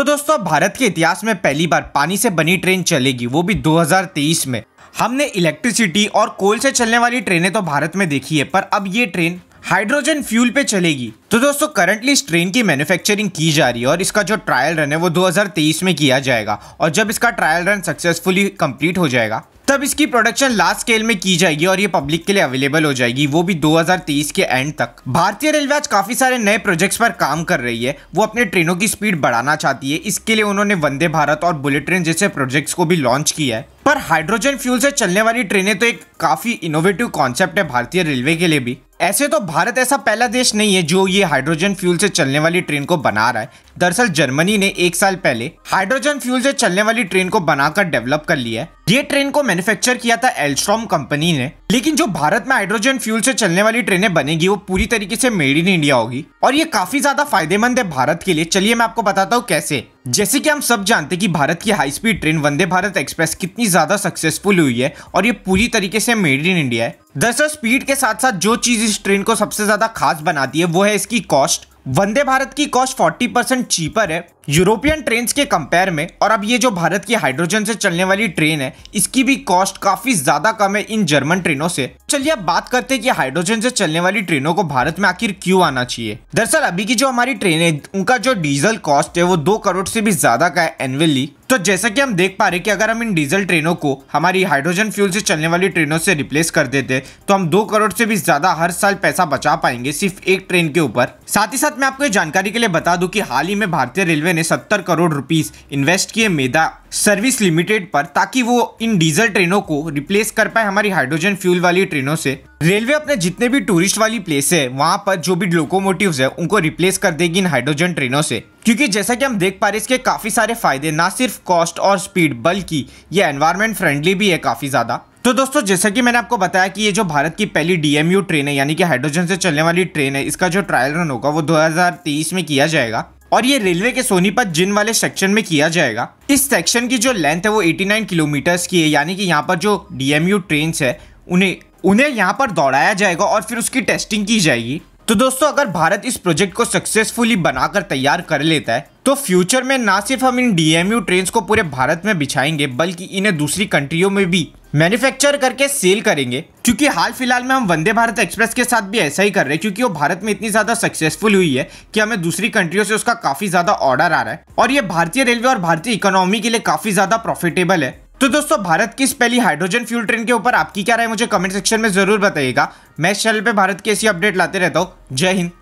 तो दोस्तों भारत के इतिहास में पहली बार पानी से बनी ट्रेन चलेगी वो भी 2023 में हमने इलेक्ट्रिसिटी और कोल से चलने वाली ट्रेनें तो भारत में देखी है पर अब ये ट्रेन हाइड्रोजन फ्यूल पे चलेगी तो दोस्तों करंटली इस ट्रेन की मैन्युफैक्चरिंग की जा रही है और इसका जो ट्रायल रन है वो 2023 में किया जाएगा और जब इसका ट्रायल रन सक्सेसफुली कंप्लीट हो जाएगा तब इसकी प्रोडक्शन लास्ट स्केल में की जाएगी और ये पब्लिक के लिए अवेलेबल हो जाएगी वो भी 2023 के एंड तक भारतीय रेलवे आज काफी सारे नए प्रोजेक्ट्स पर काम कर रही है वो अपने ट्रेनों की स्पीड बढ़ाना चाहती है इसके लिए उन्होंने वंदे भारत और बुलेट ट्रेन जैसे प्रोजेक्ट्स को भी लॉन्च किया है पर हाइड्रोजन फ्यूल से चलने वाली ट्रेनें तो एक काफी इनोवेटिव कॉन्सेप्ट है भारतीय रेलवे के लिए भी वैसे तो भारत ऐसा पहला देश नहीं है जो ये हाइड्रोजन फ्यूल से चलने वाली ट्रेन को बना रहा है दरअसल जर्मनी ने एक साल पहले हाइड्रोजन फ्यूल से चलने वाली ट्रेन को बनाकर डेवलप कर लिया है ये ट्रेन को मैन्युफैक्चर किया था एल्स्ट्रॉम कंपनी ने लेकिन जो भारत में हाइड्रोजन फ्यूल से चलने वाली ट्रेनें बनेगी वो पूरी तरीके से मेड इन इंडिया होगी और ये काफी ज्यादा फायदेमंद है भारत के लिए चलिए मैं आपको बताता हूँ कैसे जैसे कि हम सब जानते हैं कि भारत की high speed train Vande Bharat express कितनी ज्यादा सक्सेसफुल हुई है और ये पूरी तरीके से मेड इन इंडिया है दरअसल स्पीड के साथ साथ जो चीज इस ट्रेन को सबसे ज्यादा खास बनाती है वो है इसकी कॉस्ट वंदे भारत की कॉस्ट 40 परसेंट चीपर है यूरोपियन ट्रेन के कंपेयर में और अब ये जो भारत की हाइड्रोजन से चलने वाली ट्रेन है इसकी भी कॉस्ट काफी ज्यादा कम है इन जर्मन ट्रेनों से चलिए अब बात करते हैं कि हाइड्रोजन से चलने वाली ट्रेनों को भारत में आखिर क्यों आना चाहिए दरअसल अभी की जो हमारी ट्रेन है उनका जो डीजल कॉस्ट है वो दो करोड़ से भी ज्यादा का है एनुअली तो जैसा कि हम देख पा रहे कि अगर हम इन डीजल ट्रेनों को हमारी हाइड्रोजन फ्यूल से चलने वाली ट्रेनों से रिप्लेस कर देते तो हम दो करोड़ से भी ज्यादा हर साल पैसा बचा पाएंगे सिर्फ एक ट्रेन के ऊपर साथ ही साथ मैं आपको जानकारी के लिए बता दूं कि हाल ही में भारतीय रेलवे ने ने 70 करोड़ रुपीस इन्वेस्ट किए मेदा सर्विस लिमिटेड पर ताकि वो इन डीजल ट्रेनों को रिप्लेस कर पाए हमारी हाइड्रोजन फ्यूल वाली ट्रेनों से रेलवे अपने जितने भी टूरिस्ट वाली प्लेस है वहाँ पर जो भी लोकोमोटिव है उनको रिप्लेस कर देगी इन हाइड्रोजन ट्रेनों से क्योंकि जैसा कि हम देख पा रहे इसके काफी सारे फायदे ना सिर्फ कॉस्ट और स्पीड बल्कि ये एनवायरमेंट फ्रेंडली भी है काफी ज्यादा तो दोस्तों जैसा कि मैंने आपको बताया कि ये जो भारत की पहली डीएमयू ट्रेन है यानी कि हाइड्रोजन से चलने वाली ट्रेन है इसका जो ट्रायल रन होगा वो 2023 में किया जाएगा और ये रेलवे के सोनीपत जिन वाले सेक्शन में किया जाएगा इस सेक्शन की जो लेंथ है वो 89 किलोमीटर्स की है यानी कि यहाँ पर जो डीएमयू ट्रेन है उन्हें उन्हें यहाँ पर दौड़ाया जाएगा और फिर उसकी टेस्टिंग की जाएगी तो दोस्तों अगर भारत इस प्रोजेक्ट को सक्सेसफुली बनाकर तैयार कर लेता है तो फ्यूचर में ना सिर्फ हम इन डीएमयू ट्रेन को पूरे भारत में बिछाएंगे बल्कि इन्हें दूसरी कंट्रियों में भी मैन्युफैक्चर करके सेल करेंगे क्योंकि हाल फिलहाल में हम वंदे भारत एक्सप्रेस के साथ भी ऐसा ही कर रहे हैं क्योंकि वो भारत में इतनी ज़्यादा सक्सेसफुल हुई है कि हमें दूसरी कंट्रियों से उसका काफ़ी ज़्यादा ऑर्डर आ रहा है और ये भारतीय रेलवे और भारतीय इकोनॉमी के लिए काफ़ी ज़्यादा प्रॉफिटेबल है तो दोस्तों भारत की इस पहली हाइड्रोजन फ्यूल ट्रेन के ऊपर आपकी क्या राय मुझे कमेंट सेक्शन में जरूर बताइएगा मैं इस चैनल पे भारत की ऐसी अपडेट लाते रहता हूँ जय हिंद